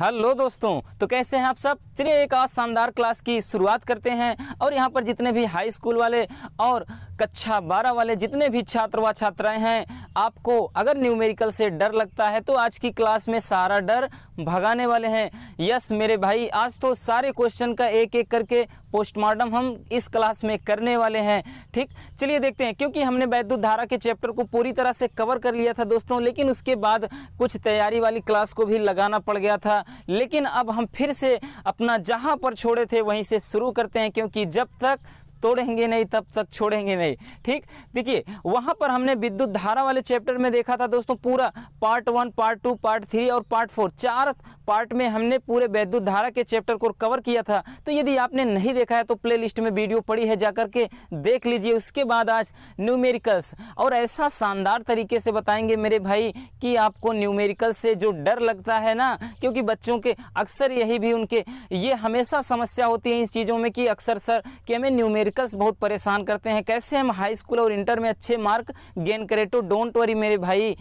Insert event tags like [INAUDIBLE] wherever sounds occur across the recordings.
hello दोस्तों तो कैसे हैं आप सब चलिए एक आज शानदार क्लास की शुरुआत करते हैं और यहाँ पर जितने भी हाई स्कूल वाले और कक्षा बारह वाले जितने भी छात्र व छात्राएं हैं आपको अगर न्यूमेरिकल से डर लगता है तो आज की क्लास में सारा डर भगाने वाले हैं यस मेरे भाई आज तो सारे क्वेश्चन का एक एक करके पोस्टमार्टम हम इस क्लास में करने वाले हैं ठीक चलिए देखते हैं क्योंकि हमने वैद्युत धारा के चैप्टर को पूरी तरह से कवर कर लिया था दोस्तों लेकिन उसके बाद कुछ तैयारी वाली क्लास को भी लगाना पड़ गया था लेकिन अब हम फिर से अपना जहाँ पर छोड़े थे वहीं से शुरू करते हैं क्योंकि जब तक तोड़ेंगे नहीं तब तक छोड़ेंगे नहीं ठीक देखिए वहां पर हमने विद्युत धारा वाले चैप्टर में देखा था दोस्तों पूरा part one part two part three और पार्ट फोर चार पार्ट में हमने पूरे वैद्युत धारा के चैप्टर को कवर किया था तो यदि आपने नहीं देखा है तो प्ले में वीडियो पड़ी है जाकर के देख लीजिए उसके बाद आज न्यूमेरिकल्स और ऐसा शानदार तरीके से बताएंगे मेरे भाई कि आपको न्यूमेरिकल से जो डर लगता है ना क्योंकि बच्चों के अक्सर यही भी उनके ये हमेशा समस्या होती है इन चीज़ों में कि अक्सर सर कि हमें न्यूमेरिक आर्टिकल्स बहुत परेशान करते हैं कैसे हम हाई स्कूल और इंटर में अच्छे मार्क गेन करें तो डोंट वरी मेरे भाई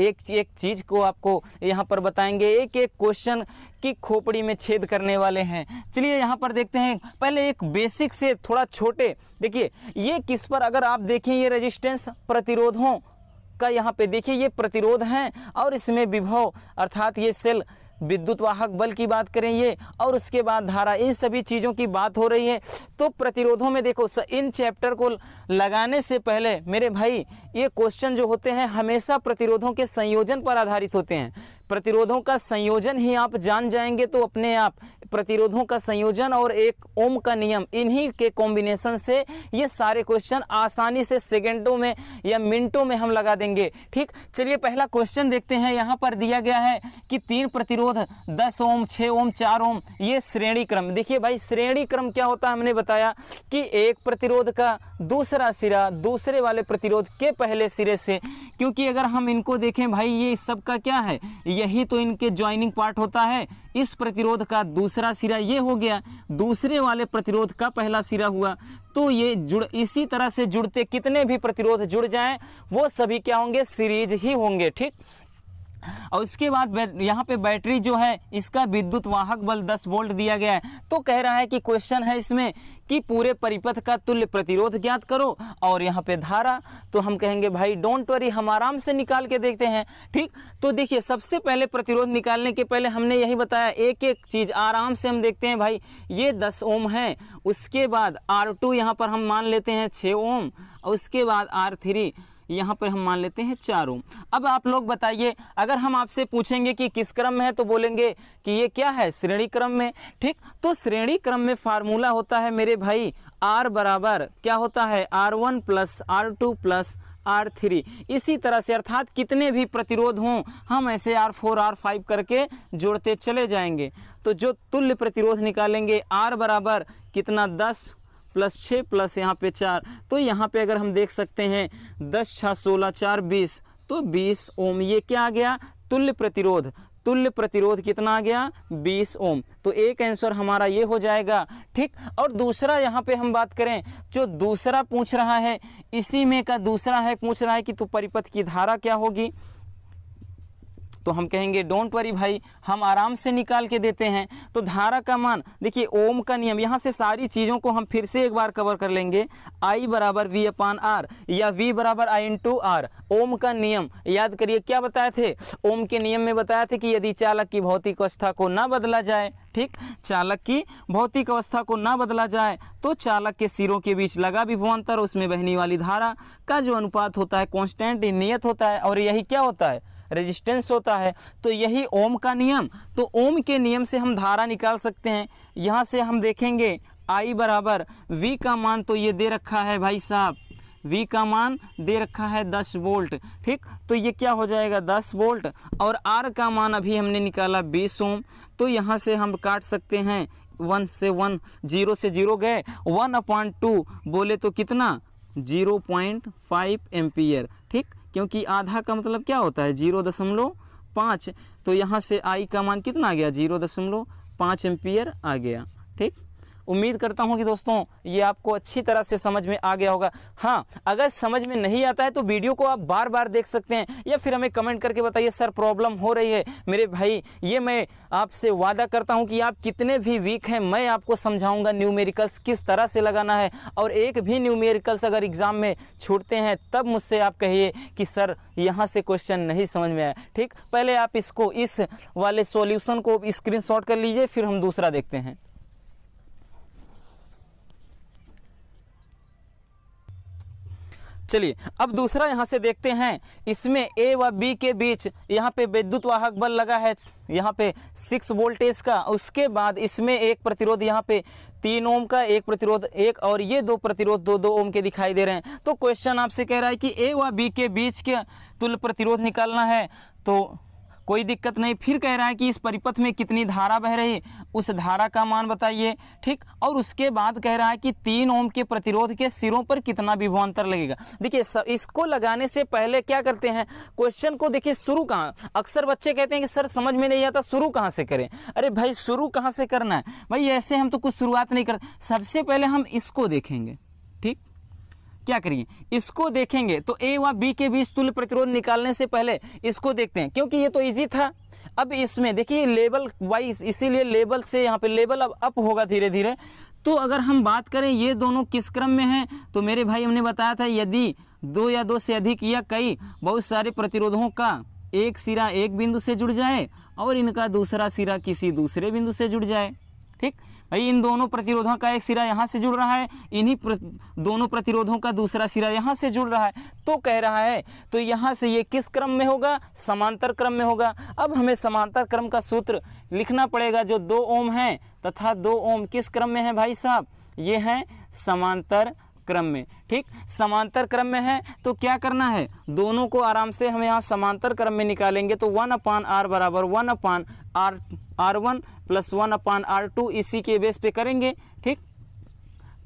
एक एक चीज़ को आपको यहाँ पर बताएंगे एक एक क्वेश्चन की खोपड़ी में छेद करने वाले हैं चलिए यहाँ पर देखते हैं पहले एक बेसिक से थोड़ा छोटे देखिए ये किस पर अगर आप देखें ये रेजिस्टेंस प्रतिरोधों का यहाँ पे देखिए ये प्रतिरोध हैं और इसमें विभव अर्थात ये सेल विद्युत वाहक बल की बात करें ये और उसके बाद धारा इन सभी चीज़ों की बात हो रही है तो प्रतिरोधों में देखो इन चैप्टर को लगाने से पहले मेरे भाई ये क्वेश्चन जो होते हैं हमेशा प्रतिरोधों के संयोजन पर आधारित होते हैं प्रतिरोधों का संयोजन ही आप जान जाएंगे तो अपने आप प्रतिरोधों का संयोजन और एक ओम का नियम इन्हीं के कॉम्बिनेशन से ये सारे क्वेश्चन आसानी से सेकेंडों में या मिनटों में हम लगा देंगे ठीक चलिए पहला क्वेश्चन देखते हैं यहाँ पर दिया गया है कि तीन प्रतिरोध दस ओम छः ओम चार ओम ये श्रेणी क्रम देखिए भाई श्रेणी क्रम क्या होता है हमने बताया कि एक प्रतिरोध का दूसरा सिरा दूसरे वाले प्रतिरोध के पहले सिरे से क्योंकि अगर हम इनको देखें भाई ये सबका क्या है ये यही तो इनके ज्वाइनिंग पार्ट होता है इस प्रतिरोध का दूसरा सिरा ये हो गया दूसरे वाले प्रतिरोध का पहला सिरा हुआ तो ये जुड़ इसी तरह से जुड़ते कितने भी प्रतिरोध जुड़ जाएं वो सभी क्या होंगे सीरीज ही होंगे ठीक और इसके बाद यहाँ पे बैटरी जो है इसका विद्युत वाहक बल 10 वोल्ट दिया गया है तो कह रहा है कि क्वेश्चन है इसमें कि पूरे परिपथ का तुल्य प्रतिरोध ज्ञात करो और यहाँ पे धारा तो हम कहेंगे भाई डोंट वरी हम आराम से निकाल के देखते हैं ठीक तो देखिए सबसे पहले प्रतिरोध निकालने के पहले हमने यही बताया एक एक चीज़ आराम से हम देखते हैं भाई ये दस ओम है उसके बाद आर टू यहाँ पर हम मान लेते हैं छः ओम और उसके बाद आर थ्री यहाँ पर हम मान लेते हैं चार ओम अब आप लोग बताइए अगर हम आपसे पूछेंगे कि किस क्रम में है तो बोलेंगे कि ये क्या है श्रेणी क्रम में ठीक तो श्रेणी क्रम में फार्मूला होता है मेरे भाई आर बराबर क्या होता है R one plus R two plus R three इसी तरह से अर्थात कितने भी प्रतिरोध हों हम ऐसे आर फोर आर फाइव करके जोड़ते चले जाएंगे तो जो तुल्य प्रतिरोध निकालेंगे आर बराबर कितना दस प्लस छः प्लस यहाँ पे चार तो यहाँ पे अगर हम देख सकते हैं दस छः सोलह चार बीस तो बीस ओम ये क्या आ गया तुल्य प्रतिरोध तुल्य प्रतिरोध कितना आ गया 20 ओम तो एक आंसर हमारा ये हो जाएगा ठीक और दूसरा यहाँ पे हम बात करें जो दूसरा पूछ रहा है इसी में का दूसरा है पूछ रहा है कि तो परिपथ की धारा क्या होगी तो हम कहेंगे डोंट वरी भाई हम आराम से निकाल के देते हैं तो धारा का मान देखिए ओम का नियम यहाँ से सारी चीज़ों को हम फिर से एक बार कवर कर लेंगे आई बराबर वी अपान आर या वी बराबर आई इन टू आर ओम का नियम याद करिए क्या बताए थे ओम के नियम में बताया थे कि यदि चालक की भौतिक अवस्था को ना बदला जाए ठीक चालक की भौतिक अवस्था को ना बदला जाए तो चालक के सिरों के बीच लगा विभवान्तर उसमें बहने वाली धारा का जो अनुपात होता है कॉन्स्टेंट नियत होता है और यही क्या होता है रेजिस्टेंस होता है तो यही ओम का नियम तो ओम के नियम से हम धारा निकाल सकते हैं यहाँ से हम देखेंगे आई बराबर वी का मान तो ये दे रखा है भाई साहब वी का मान दे रखा है 10 वोल्ट ठीक तो ये क्या हो जाएगा 10 वोल्ट और आर का मान अभी हमने निकाला 20 ओम तो यहाँ से हम काट सकते हैं वन से वन जीरो से जीरो गए वन अपॉइंट टू बोले तो कितना जीरो पॉइंट फाइव एम्पियर ठीक क्योंकि आधा का मतलब क्या होता है जीरो दशमलव पाँच तो यहाँ से आई का मान कितना आ गया जीरो दशमलव पाँच एम्पियर आ गया उम्मीद करता हूँ कि दोस्तों ये आपको अच्छी तरह से समझ में आ गया होगा हाँ अगर समझ में नहीं आता है तो वीडियो को आप बार बार देख सकते हैं या फिर हमें कमेंट करके बताइए सर प्रॉब्लम हो रही है मेरे भाई ये मैं आपसे वादा करता हूँ कि आप कितने भी वीक हैं मैं आपको समझाऊँगा न्यूमेरिकल्स किस तरह से लगाना है और एक भी न्यूमेरिकल्स अगर एग्ज़ाम में छूटते हैं तब मुझसे आप कहिए कि सर यहाँ से क्वेश्चन नहीं समझ में आया ठीक पहले आप इसको इस वाले सोल्यूशन को स्क्रीन कर लीजिए फिर हम दूसरा देखते हैं चलिए अब दूसरा यहाँ से देखते हैं इसमें ए व बी के बीच यहाँ पे विद्युत वाहक बल लगा है यहाँ पे सिक्स वोल्टेज का उसके बाद इसमें एक प्रतिरोध यहाँ पे तीन ओम का एक प्रतिरोध एक और ये दो प्रतिरोध दो दो ओम के दिखाई दे रहे हैं तो क्वेश्चन आपसे कह रहा है कि ए व बी के बीच के तुल प्रतिरोध निकालना है तो कोई दिक्कत नहीं फिर कह रहा है कि इस परिपथ में कितनी धारा बह रही उस धारा का मान बताइए ठीक और उसके बाद कह रहा है कि तीन ओम के प्रतिरोध के सिरों पर कितना विभवान्तर लगेगा देखिए इसको लगाने से पहले क्या करते हैं क्वेश्चन को देखिए शुरू कहाँ अक्सर बच्चे कहते हैं कि सर समझ में नहीं आता शुरू कहाँ से करें अरे भाई शुरू कहाँ से करना है भाई ऐसे हम तो कुछ शुरुआत नहीं करते सबसे पहले हम इसको देखेंगे क्या करिए इसको देखेंगे तो ए व बी के बीच तुल्य प्रतिरोध निकालने से पहले इसको देखते हैं क्योंकि ये तो इजी था अब इसमें देखिए लेवल वाइज इसीलिए लेवल से यहाँ पे लेवल अब अप होगा धीरे धीरे तो अगर हम बात करें ये दोनों किस क्रम में हैं तो मेरे भाई हमने बताया था यदि दो या दो से अधिक या कई बहुत सारे प्रतिरोधों का एक सिरा एक बिंदु से जुड़ जाए और इनका दूसरा सिरा किसी दूसरे बिंदु से जुड़ जाए ठीक भाई इन दोनों प्रतिरोधों का एक सिरा यहाँ से जुड़ रहा है इन्हीं प्र, दोनों प्रतिरोधों का दूसरा सिरा यहाँ से जुड़ रहा है तो कह रहा है तो यहाँ से ये किस क्रम में होगा समांतर क्रम में होगा अब हमें समांतर क्रम का सूत्र लिखना पड़ेगा जो दो ओम है तथा दो ओम किस क्रम में है भाई साहब ये हैं समांतर क्रम में ठीक समांतर क्रम में है तो क्या करना है दोनों को आराम से हम यहाँ समांतर क्रम में निकालेंगे तो वन अपान आर बराबर one upon R R one plus one upon R two इसी के बेस पे करेंगे ठीक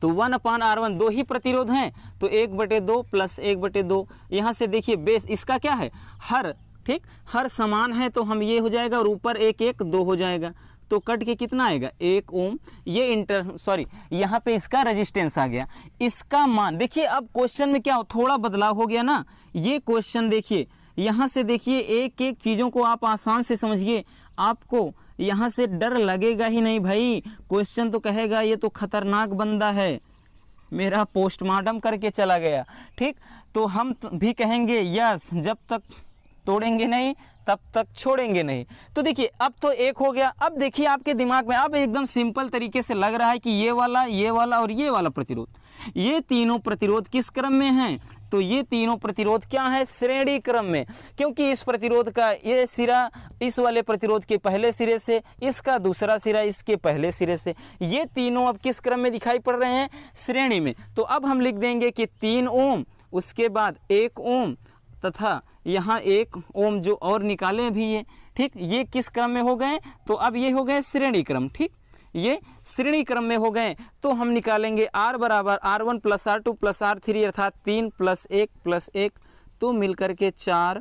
तो वन अपान आर वन दो ही प्रतिरोध हैं तो एक बटे दो प्लस एक बटे दो यहां से देखिए बेस इसका क्या है हर ठीक हर समान है तो हम ये हो जाएगा और ऊपर एक एक दो हो जाएगा तो कट के कितना आएगा एक ओम ये इंटर सॉरी यहाँ पे इसका रजिस्टेंस आ गया इसका मान देखिए अब क्वेश्चन में क्या हो थोड़ा बदलाव हो गया ना ये क्वेश्चन देखिए यहाँ से देखिए एक एक चीज़ों को आप आसान से समझिए आपको यहाँ से डर लगेगा ही नहीं भाई क्वेश्चन तो कहेगा ये तो खतरनाक बंदा है मेरा पोस्टमार्टम करके चला गया ठीक तो हम भी कहेंगे यस जब तक तोड़ेंगे नहीं तब तक छोड़ेंगे नहीं तो देखिए अब तो एक हो गया अब देखिए आपके दिमाग में अब एकदम सिंपल तरीके से लग रहा है कि ये वाला ये वाला और ये वाला प्रतिरोध ये तीनों प्रतिरोध किस क्रम में हैं तो ये तीनों प्रतिरोध क्या है श्रेणी क्रम में क्योंकि इस प्रतिरोध का ये सिरा इस वाले प्रतिरोध के पहले सिरे से इसका दूसरा सिरा इसके पहले सिरे से ये तीनों अब किस क्रम में दिखाई पड़ रहे हैं श्रेणी में तो अब हम लिख देंगे कि तीन ओम उसके बाद एक ओम तथा यहाँ एक ओम जो और निकाले भी ये ठीक ये किस क्रम में हो गए तो अब ये हो गए श्रेणी क्रम ठीक ये श्रेणी क्रम में हो गए तो हम निकालेंगे आर बराबर R one plus R two plus R three अर्थात तीन प्लस एक प्लस एक तो मिलकर के चार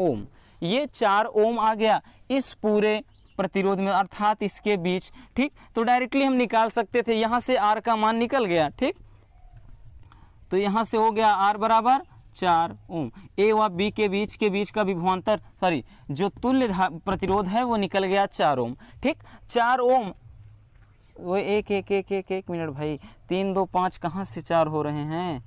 ओम ये चार ओम आ गया इस पूरे प्रतिरोध में अर्थात इसके बीच ठीक तो डायरेक्टली हम निकाल सकते थे यहाँ से आर का मान निकल गया ठीक तो यहाँ से हो गया आर बराबर चार ओम ए व बी के बीच के बीच का विभवांतर सॉरी जो तुल्य प्रतिरोध है वो निकल गया चार ओम ठीक चार ओम वो एक एक एक एक एक मिनट भाई तीन दो पाँच कहाँ से चार हो रहे हैं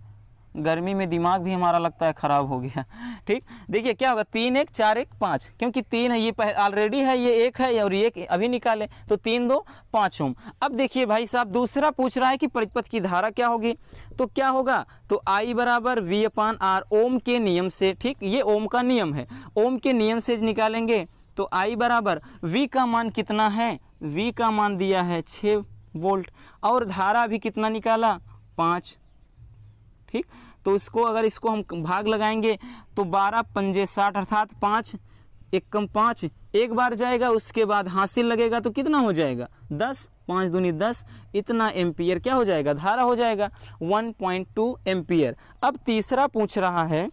गर्मी में दिमाग भी हमारा लगता है ख़राब हो गया [LAUGHS] ठीक देखिए क्या होगा तीन एक चार एक पाँच क्योंकि तीन है ये ऑलरेडी है ये एक है और ये अभी निकाले तो तीन दो पाँच ओम अब देखिए भाई साहब दूसरा पूछ रहा है कि परिपथ की धारा क्या होगी तो क्या होगा तो आई बराबर वी अपान आर ओम के नियम से ठीक ये ओम का नियम है ओम के नियम से निकालेंगे तो आई बराबर वी का मान कितना है वी का मान दिया है छः वोल्ट और धारा भी कितना निकाला पाँच ठीक तो इसको अगर इसको हम भाग लगाएंगे तो बारह पंजे साठ अर्थात पाँच एक कम पाँच एक बार जाएगा उसके बाद हासिल लगेगा तो कितना हो जाएगा दस पाँच दूनी दस इतना एम्पियर क्या हो जाएगा धारा हो जाएगा वन पॉइंट टू एम्पियर अब तीसरा पूछ रहा है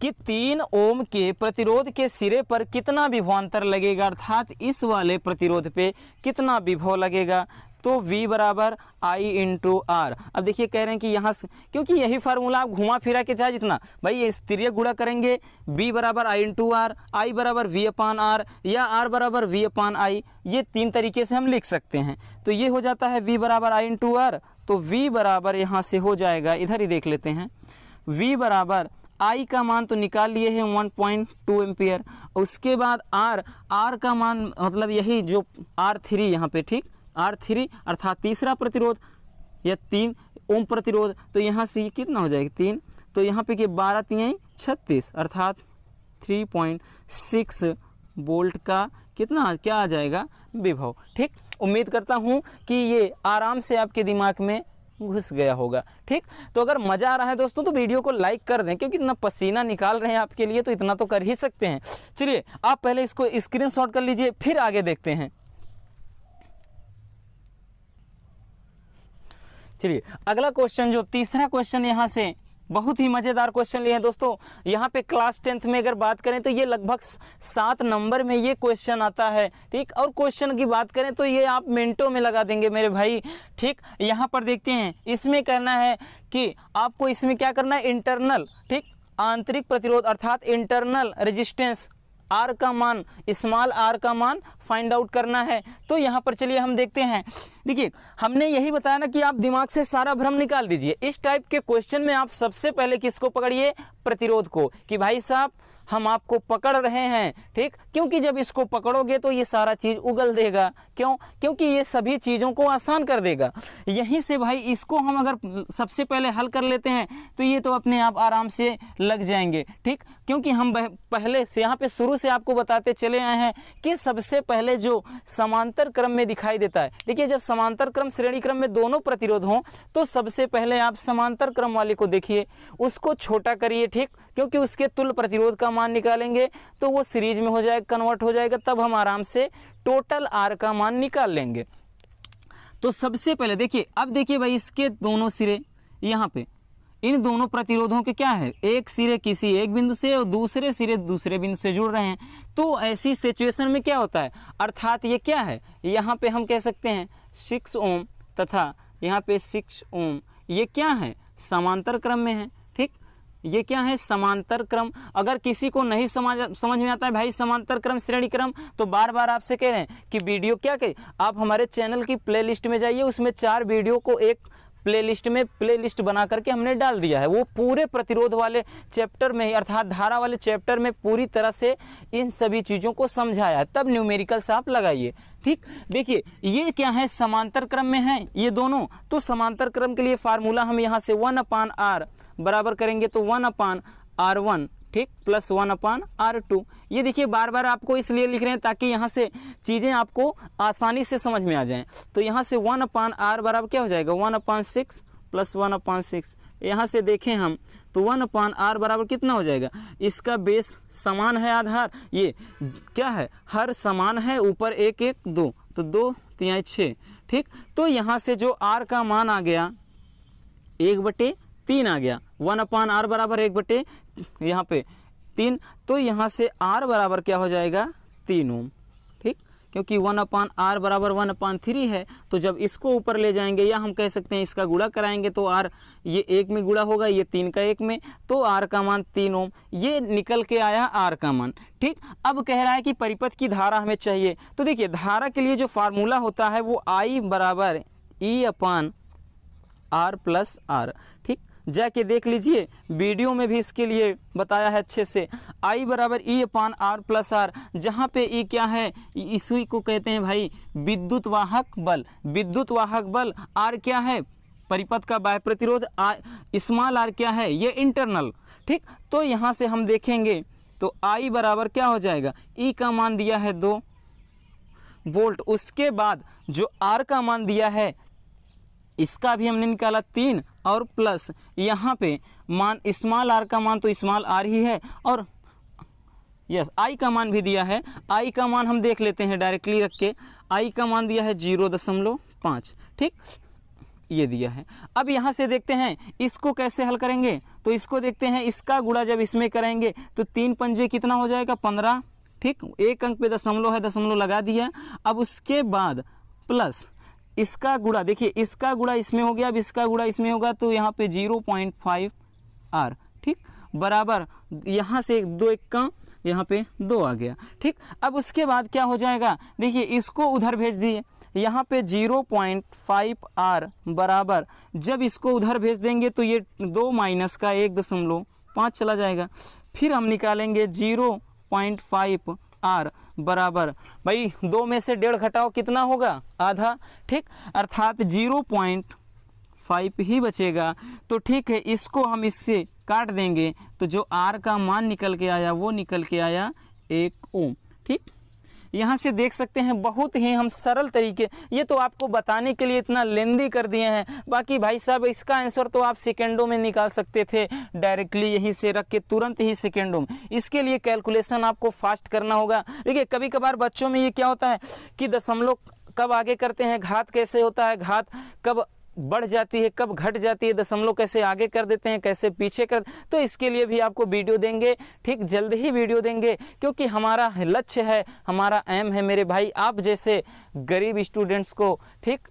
कि तीन ओम के प्रतिरोध के सिरे पर कितना विभवांतर लगेगा अर्थात इस वाले प्रतिरोध पे कितना विभव लगेगा तो v बराबर आई इंटू आर अब देखिए कह रहे हैं कि यहाँ से क्योंकि यही फार्मूला आप घुमा फिरा के चाहे जितना भाई ये स्त्रीय गुड़ा करेंगे b बराबर आई इंटू आर आई बराबर वी अपान आर या r बराबर वी अपान आई ये तीन तरीके से हम लिख सकते हैं तो ये हो जाता है v बराबर आई इंटू आर तो v बराबर यहाँ से हो जाएगा इधर ही देख लेते हैं v बराबर आई का मान तो निकाल लिए हैं वन पॉइंट टू उसके बाद आर आर का मान मतलब यही जो आर थ्री यहाँ पे ठीक आर थ्री अर्थात तीसरा प्रतिरोध या तीन ओम प्रतिरोध तो यहाँ से कितना हो जाएगा तीन तो यहाँ पे कि बारह तीन छत्तीस अर्थात थ्री पॉइंट सिक्स बोल्ट का कितना क्या आ जाएगा विभव ठीक उम्मीद करता हूँ कि ये आराम से आपके दिमाग में घुस गया होगा ठीक तो अगर मज़ा आ रहा है दोस्तों तो वीडियो को लाइक कर दें क्योंकि इतना पसीना निकाल रहे हैं आपके लिए तो इतना तो कर ही सकते हैं चलिए आप पहले इसको स्क्रीनशॉट कर लीजिए फिर आगे देखते हैं चलिए अगला क्वेश्चन जो तीसरा क्वेश्चन यहाँ से बहुत ही मज़ेदार क्वेश्चन लिए हैं दोस्तों यहाँ पे क्लास टेंथ में अगर बात करें तो ये लगभग सात नंबर में ये क्वेश्चन आता है ठीक और क्वेश्चन की बात करें तो ये आप मिनटों में लगा देंगे मेरे भाई ठीक यहाँ पर देखते हैं इसमें करना है कि आपको इसमें क्या करना है इंटरनल ठीक आंतरिक प्रतिरोध अर्थात इंटरनल रेजिस्टेंस आर का मान स्मॉल आर का मान फाइंड आउट करना है तो यहाँ पर चलिए हम देखते हैं देखिए हमने यही बताया ना कि आप दिमाग से सारा भ्रम निकाल दीजिए इस टाइप के क्वेश्चन में आप सबसे पहले किसको पकड़िए प्रतिरोध को कि भाई साहब हम आपको पकड़ रहे हैं ठीक क्योंकि जब इसको पकड़ोगे तो ये सारा चीज़ उगल देगा क्यों क्योंकि ये सभी चीज़ों को आसान कर देगा यहीं से भाई इसको हम अगर सबसे पहले हल कर लेते हैं तो ये तो अपने आप आराम से लग जाएंगे ठीक क्योंकि हम पहले से यहाँ पे शुरू से आपको बताते चले आए हैं कि सबसे पहले जो समांतर क्रम में दिखाई देता है देखिए जब समांतर क्रम श्रेणी क्रम में दोनों प्रतिरोध हों तो सबसे पहले आप समांतर क्रम वाले को देखिए उसको छोटा करिए ठीक क्योंकि उसके तुल प्रतिरोध का मान निकालेंगे तो वो सीरीज में हो जाएगा कन्वर्ट हो जाएगा तब हम आराम से टोटल आर का मान निकाल लेंगे तो सबसे पहले देखिए अब देखिए भाई इसके दोनों सिरे यहाँ पे इन दोनों प्रतिरोधों के क्या है एक सिरे किसी एक बिंदु से और दूसरे सिरे दूसरे बिंदु से जुड़ रहे हैं तो ऐसी सिचुएशन में क्या होता है अर्थात ये क्या है यहाँ पे हम कह सकते हैं सिक्स ओम तथा यहाँ पे सिक्स ओम ये क्या है समांतर क्रम में है ये क्या है समांतर क्रम अगर किसी को नहीं समझ समझ में आता है भाई समांतर क्रम श्रेणी क्रम तो बार बार आपसे कह रहे हैं कि वीडियो क्या कहे आप हमारे चैनल की प्लेलिस्ट में जाइए उसमें चार वीडियो को एक प्लेलिस्ट में प्लेलिस्ट बना करके हमने डाल दिया है वो पूरे प्रतिरोध वाले चैप्टर में अर्थात धारा वाले चैप्टर में पूरी तरह से इन सभी चीज़ों को समझाया तब तब न्यूमेरिकल्स आप लगाइए ठीक देखिए ये क्या है समांतर क्रम में है ये दोनों तो समांतर क्रम के लिए फार्मूला हम यहाँ से वन अपान आर बराबर करेंगे तो वन अपान आर वन ठीक plus one upon R two ये देखिए बार बार आपको इसलिए लिख रहे हैं ताकि यहाँ से चीज़ें आपको आसानी से समझ में आ जाएं तो यहाँ से वन अपान आर बराबर क्या हो जाएगा one upon six plus one upon six यहाँ से देखें हम तो वन अपान आर बराबर कितना हो जाएगा इसका बेस समान है आधार ये क्या है हर समान है ऊपर एक एक दो तो दो तिहाई छः ठीक तो यहाँ से जो आर का मान आ गया एक बटे तीन आ गया वन अपान आर बराबर एक बटे यहाँ पे तीन तो यहाँ से आर बराबर क्या हो जाएगा तीन ओम ठीक क्योंकि वन अपान आर बराबर वन अपान थ्री है तो जब इसको ऊपर ले जाएंगे या हम कह सकते हैं इसका गुड़ा कराएंगे तो आर ये एक में गुड़ा होगा ये तीन का एक में तो आर का मान तीन ओम ये निकल के आया आर का मान ठीक अब कह रहा है कि परिपथ की धारा हमें चाहिए तो देखिए धारा के लिए जो फार्मूला होता है वो आई बराबर E upon R plus R जाके देख लीजिए वीडियो में भी इसके लिए बताया है अच्छे से आई बराबर E upon R plus R जहाँ पे ई e क्या है e इसी को कहते हैं भाई विद्युत वाहक बल विद्युत वाहक बल आर क्या है परिपथ का बाह्य प्रतिरोध स्मॉल आर क्या है ये इंटरनल ठीक तो यहाँ से हम देखेंगे तो आई बराबर क्या हो जाएगा ई e का मान दिया है दो वोल्ट उसके बाद जो आर का मान दिया है इसका भी हमने निकाला तीन और प्लस यहाँ पे मान स्मॉल आर का मान तो स्मॉल आर ही है और यस आई का मान भी दिया है आई का मान हम देख लेते हैं डायरेक्टली रख के आई का मान दिया है जीरो दशमलव पाँच ठीक ये दिया है अब यहाँ से देखते हैं इसको कैसे हल करेंगे तो इसको देखते हैं इसका गुड़ा जब इसमें करेंगे तो तीन पंजे कितना हो जाएगा पंद्रह ठीक एक अंक पे दशमलव है दशमलव लगा दिया अब उसके बाद प्लस इसका गुड़ा देखिए इसका गुड़ा इसमें हो गया अब इसका गुड़ा इसमें होगा तो यहाँ पे जीरो पॉइंट फाइव आर ठीक बराबर यहाँ से दो एक का यहाँ पे दो आ गया ठीक अब उसके बाद क्या हो जाएगा देखिए इसको उधर भेज दिए यहाँ पे जीरो पॉइंट फाइव आर बराबर जब इसको उधर भेज देंगे तो ये दो माइनस का एक दशमलव पाँच चला जाएगा फिर हम निकालेंगे जीरो पॉइंट फाइव आर बराबर भाई दो में से डेढ़ घटाओ कितना होगा आधा ठीक अर्थात जीरो पॉइंट फाइव ही बचेगा तो ठीक है इसको हम इससे काट देंगे तो जो आर का मान निकल के आया वो निकल के आया एक ओम ठीक यहाँ से देख सकते हैं बहुत ही हम सरल तरीके ये तो आपको बताने के लिए इतना लेंदी कर दिए हैं बाकी भाई साहब इसका आंसर तो आप सेकेंडों में निकाल सकते थे डायरेक्टली यहीं से रख के तुरंत ही सेकेंडों में इसके लिए कैलकुलेशन आपको फास्ट करना होगा देखिए कभी कभार बच्चों में ये क्या होता है कि दशमलव कब आगे करते हैं घात कैसे होता है घात कब बढ़ जाती है कब घट जाती है दशमलव कैसे आगे कर देते हैं कैसे पीछे कर तो इसके लिए भी आपको वीडियो देंगे ठीक जल्द ही वीडियो देंगे क्योंकि हमारा लक्ष्य है हमारा एम है मेरे भाई आप जैसे गरीब स्टूडेंट्स को ठीक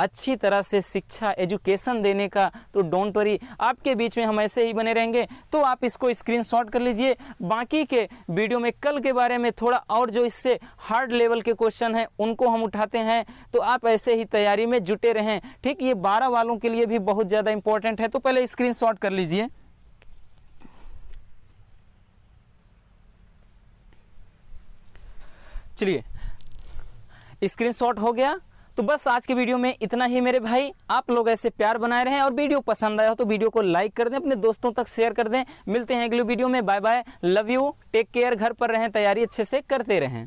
अच्छी तरह से शिक्षा एजुकेशन देने का तो डोंट वरी आपके बीच में हम ऐसे ही बने रहेंगे तो आप इसको स्क्रीनशॉट कर लीजिए बाकी के वीडियो में कल के बारे में थोड़ा और जो इससे हार्ड लेवल के क्वेश्चन हैं उनको हम उठाते हैं तो आप ऐसे ही तैयारी में जुटे रहें ठीक ये बारह वालों के लिए भी बहुत ज़्यादा इंपॉर्टेंट है तो पहले स्क्रीन कर लीजिए चलिए स्क्रीनशॉट हो गया तो बस आज के वीडियो में इतना ही मेरे भाई आप लोग ऐसे प्यार बनाए रहें और वीडियो पसंद आया हो तो वीडियो को लाइक कर दें अपने दोस्तों तक शेयर कर दें मिलते हैं अगले वीडियो में bye bye love you take care घर पर रहें तैयारी अच्छे से करते रहें